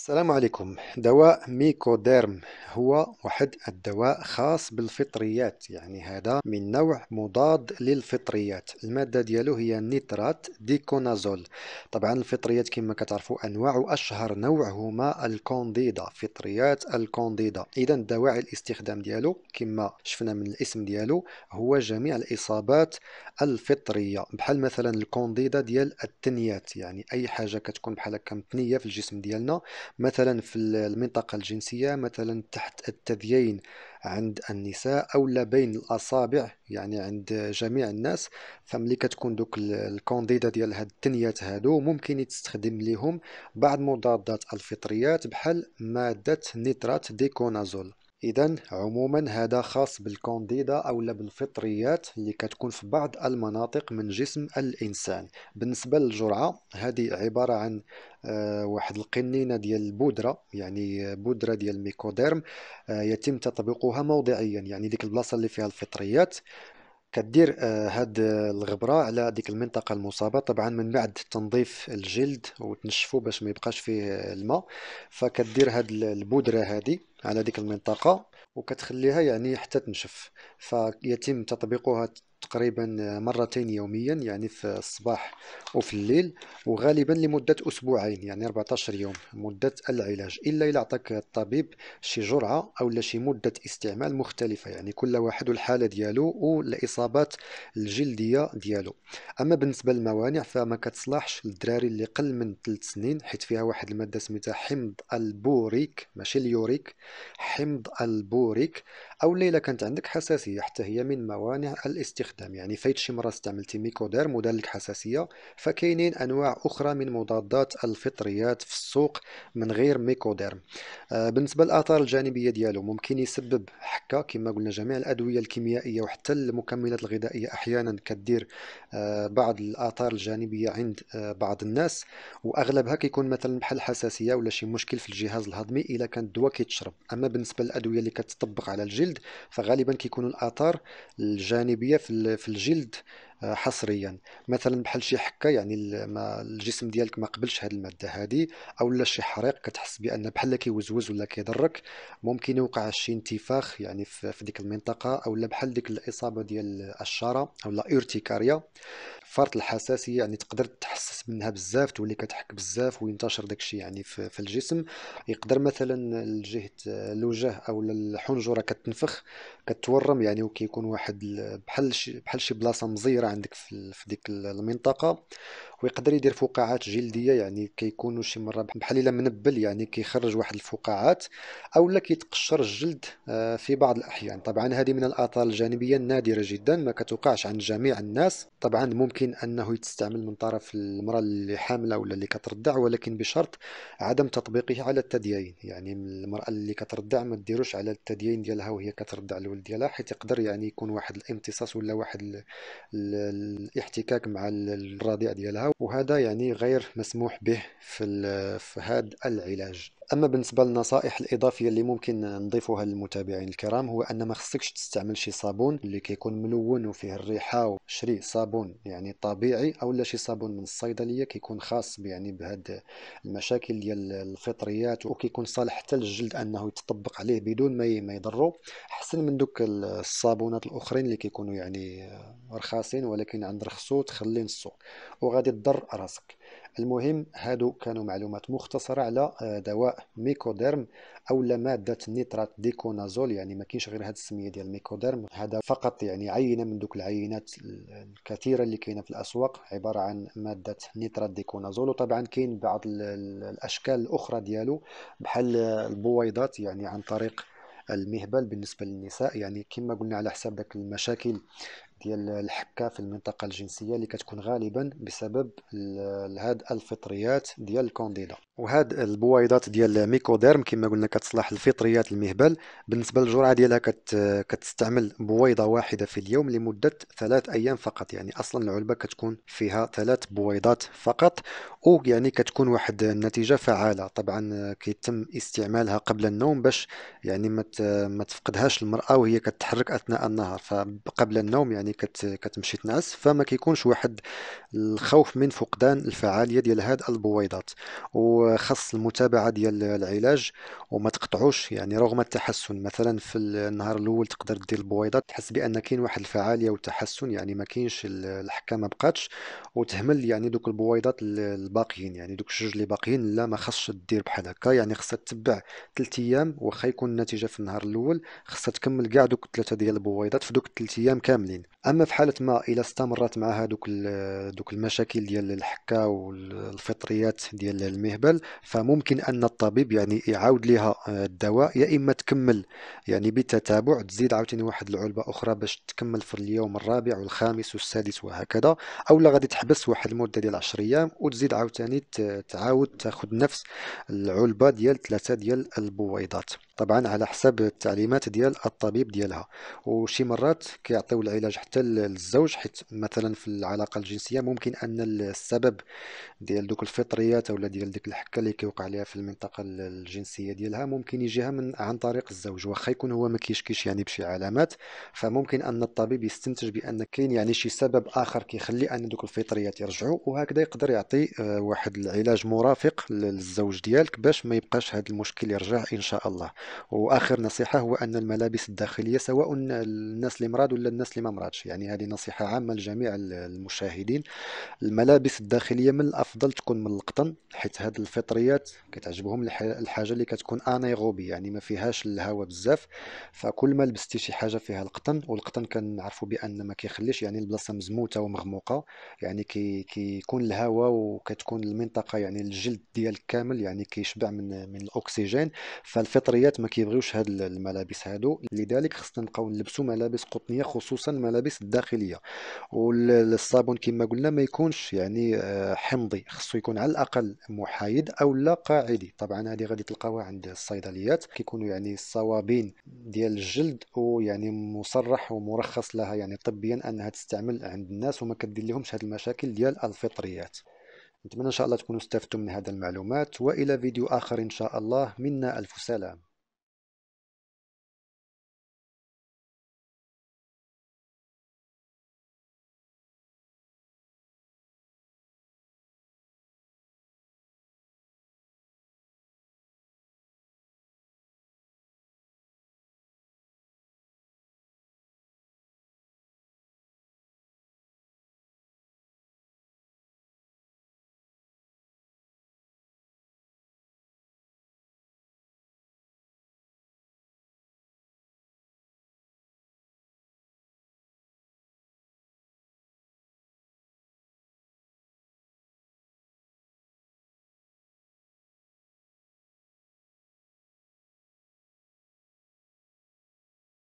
السلام عليكم دواء ميكوديرم هو واحد الدواء خاص بالفطريات يعني هذا من نوع مضاد للفطريات المادة ديالو هي نيترات ديكونازول طبعا الفطريات كما كتعرفوا أنواع وأشهر نوع هما الكونديدا فطريات الكونديدا إذا دواعي الاستخدام ديالو كما شفنا من الاسم ديالو هو جميع الإصابات الفطرية بحال مثلا الكونديدا ديال التنيات يعني أي حاجة كتكون بحال هكا متنية في الجسم ديالنا مثلا في المنطقة الجنسية مثلا تحت الثديين عند النساء أو بين الأصابع يعني عند جميع الناس فملي كتكون دوك الكونديدا ديال هاد التنيات هادو ممكن تستخدم ليهم بعض مضادات الفطريات بحال مادة نيترات ديكونازول إذا عموما هذا خاص بالكونديدا أو بالفطريات اللي كتكون في بعض المناطق من جسم الإنسان بالنسبة للجرعة هذه عبارة عن آه، واحد القنينة ديال البودرة يعني بودرة ديال الميكوديرم آه، يتم تطبيقها موضعيا يعني ديك البلاصة اللي فيها الفطريات كدير آه، هاد الغبره على ديك المنطقه المصابه طبعا من بعد تنظيف الجلد وتنشفو باش ما يبقاش فيه الماء فكدير هاد البودره هادي على ديك المنطقة وكتخليها يعني حتى تنشف فيتم تطبيقها تقريبا مرتين يوميا يعني في الصباح وفي الليل وغالبا لمدة أسبوعين يعني 14 يوم مدة العلاج إلا إلا عطاك الطبيب شي جرعة أو شي مدة استعمال مختلفة يعني كل واحد والحالة ديالو والإصابات الجلدية ديالو أما بالنسبة للموانع فما كتصلحش للدراري اللي قل من 3 سنين حيت فيها واحد المادة سميتها حمض البوريك ماشي اليوريك حمض البوريك او ليلى كانت عندك حساسيه حتى هي من موانع الاستخدام يعني فايت شي مره استعملتي ميكوديرم ودار حساسيه فكاينين انواع اخرى من مضادات الفطريات في السوق من غير ميكوديرم آه، بالنسبه للاثار الجانبيه ديالو ممكن يسبب حكه كما قلنا جميع الادويه الكيميائيه وحتى المكملات الغذائيه احيانا كدير آه، بعض الاثار الجانبيه عند آه، بعض الناس واغلبها كيكون مثلا بحال حساسيه ولا شي مشكل في الجهاز الهضمي الا كان الدواء كيتشرب اما بالنسبه للادويه اللي كتطبق على الجلد فغالبا كيكونوا الاثار الجانبيه في الجلد حصريا مثلا بحال شي حكه يعني ما الجسم ديالك ما قبلش هذه الماده هذه اولا شي حريق كتحس بان بحال كيوزوز ولا كيضرك ممكن يوقع شي انتفاخ يعني في, ديك المنطقه اولا بحال ديك الاصابه ديال الشاره اولا اورتيكاريا فرط الحساسيه يعني تقدر تحسس منها بزاف تولي كتحك بزاف وينتشر داكشي يعني في, في الجسم يقدر مثلا الجهه الوجه او الحنجره كتنفخ كتورم يعني وكيكون واحد بحال شي بحال شي بلاصه مزيره عندك في ديك المنطقة ويقدر يدير فقاعات جلديه يعني كيكونوا شي مره بحال الا منبل يعني كيخرج واحد الفقاعات او لا كيتقشر الجلد آه، في بعض الاحيان طبعا هذه من الاثار الجانبيه النادره جدا ما كتوقعش عند جميع الناس طبعا ممكن انه يتستعمل من طرف المراه اللي حامله ولا اللي كترضع ولكن بشرط عدم تطبيقه على الثديين يعني المراه اللي كترضع ما ديروش على الثديين ديالها وهي كترضع الولد ديالها حيت يقدر يعني يكون واحد الامتصاص ولا واحد الاحتكاك مع الرضيع ديالها وهذا يعني غير مسموح به في, في هذا العلاج اما بالنسبه للنصائح الاضافيه اللي ممكن نضيفها للمتابعين الكرام هو ان ما خصكش تستعمل شي صابون اللي كيكون ملون وفيه الريحه شري صابون يعني طبيعي لا شي صابون من الصيدليه كيكون خاص يعني بهاد المشاكل ديال الفطريات وكيكون صالح حتى للجلد انه يتطبق عليه بدون ما ما يضرو احسن من دوك الصابونات الاخرين اللي كيكونوا يعني رخاصين ولكن عند رخصو تخلي نصو وغادي تضر راسك المهم هادو كانوا معلومات مختصرة على آه، دواء ميكوديرم أو مادة نيترات ديكونازول يعني ما كاينش غير هاد السمية ديال ميكوديرم هذا فقط يعني عينة من دوك العينات الكثيرة اللي كاينة في الأسواق عبارة عن مادة نيترات ديكونازول وطبعا كاين بعض الأشكال الأخرى ديالو بحال البويضات يعني عن طريق المهبل بالنسبه للنساء يعني كما قلنا على حساب داك المشاكل ديال الحكه في المنطقه الجنسيه اللي كتكون غالبا بسبب هاد الفطريات ديال الكونديدا وهاد البويضات ديال ميكوديرم كما قلنا كتصلح الفطريات المهبل بالنسبه للجرعه ديالها كت كتستعمل بويضه واحده في اليوم لمده ثلاث ايام فقط يعني اصلا العلبه كتكون فيها ثلاث بويضات فقط ويعني كتكون واحد النتيجه فعاله طبعا كيتم استعمالها قبل النوم باش يعني ما تفقدهاش المراه وهي كتحرك اثناء النهار فقبل النوم يعني يعني كت كتمشي تنعس فما كيكونش واحد الخوف من فقدان الفعاليه ديال هاد البويضات وخاص المتابعه ديال العلاج وما تقطعوش يعني رغم التحسن مثلا في النهار الاول تقدر دير البويضات تحس بان كاين واحد الفعاليه والتحسن يعني ما كاينش الحكه ما بقاتش وتهمل يعني دوك البويضات الباقيين يعني دوك الجوج اللي باقيين لا ما خصش دير بحال هكا يعني خصها تتبع 3 ايام واخا يكون النتيجه في النهار الاول خصها تكمل كاع دوك ثلاثه ديال البويضات في دوك 3 ايام كاملين اما في حاله ما الا استمرت مع هذوك دوك المشاكل ديال الحكه والفطريات ديال المهبل فممكن ان الطبيب يعني يعاود لها آه، الدواء يا اما تكمل يعني بالتتابع تزيد عاوتاني واحد العلبه اخرى باش تكمل في اليوم الرابع والخامس والسادس وهكذا لا غادي تحبس واحد المده ديال 10 ايام وتزيد عاوتاني تعاود تاخذ نفس العلبه ديال ثلاثه ديال البويضات طبعا على حسب التعليمات ديال الطبيب ديالها وشي مرات كيعطيو العلاج حتى حتى الزوج حيت مثلا في العلاقه الجنسيه ممكن ان السبب ديال دوك الفطريات ولا ديال ديك الحكه اللي كيوقع ليها في المنطقه الجنسيه ديالها ممكن يجيها من عن طريق الزوج واخا يكون هو ما كيشكيش يعني بشي علامات فممكن ان الطبيب يستنتج بان كاين يعني شي سبب اخر كيخلي ان دوك الفطريات يرجعوا وهكذا يقدر يعطي آه، واحد العلاج مرافق للزوج ديالك باش ما يبقاش هذا المشكل يرجع ان شاء الله واخر نصيحه هو ان الملابس الداخليه سواء الناس اللي مراد ولا الناس اللي ما مرادش الخارج يعني هذه نصيحة عامة لجميع المشاهدين الملابس الداخلية من الأفضل تكون من القطن حيت هاد الفطريات كتعجبهم الحاجة اللي كتكون أنيروبي يعني ما فيهاش الهواء بزاف فكل ما لبستي شي حاجة فيها القطن والقطن كنعرفوا بأن ما كيخليش يعني البلاصة مزموتة ومغموقة يعني كي كيكون الهواء وكتكون المنطقة يعني الجلد ديالك كامل يعني كيشبع من من الأكسجين فالفطريات ما كيبغيوش هاد الملابس هادو لذلك خصنا نبقاو نلبسو ملابس قطنية خصوصا ملابس الكواليس الداخليه والصابون كما قلنا ما يكونش يعني آه، حمضي خصو يكون على الاقل محايد او لا قاعدي طبعا هذه غادي تلقاوها عند الصيدليات كيكونوا يعني الصوابين ديال الجلد ويعني مصرح ومرخص لها يعني طبيا انها تستعمل عند الناس وما كدير لهمش هذه المشاكل ديال الفطريات نتمنى ان شاء الله تكونوا استفدتم من هذه المعلومات والى فيديو اخر ان شاء الله منا الف سلام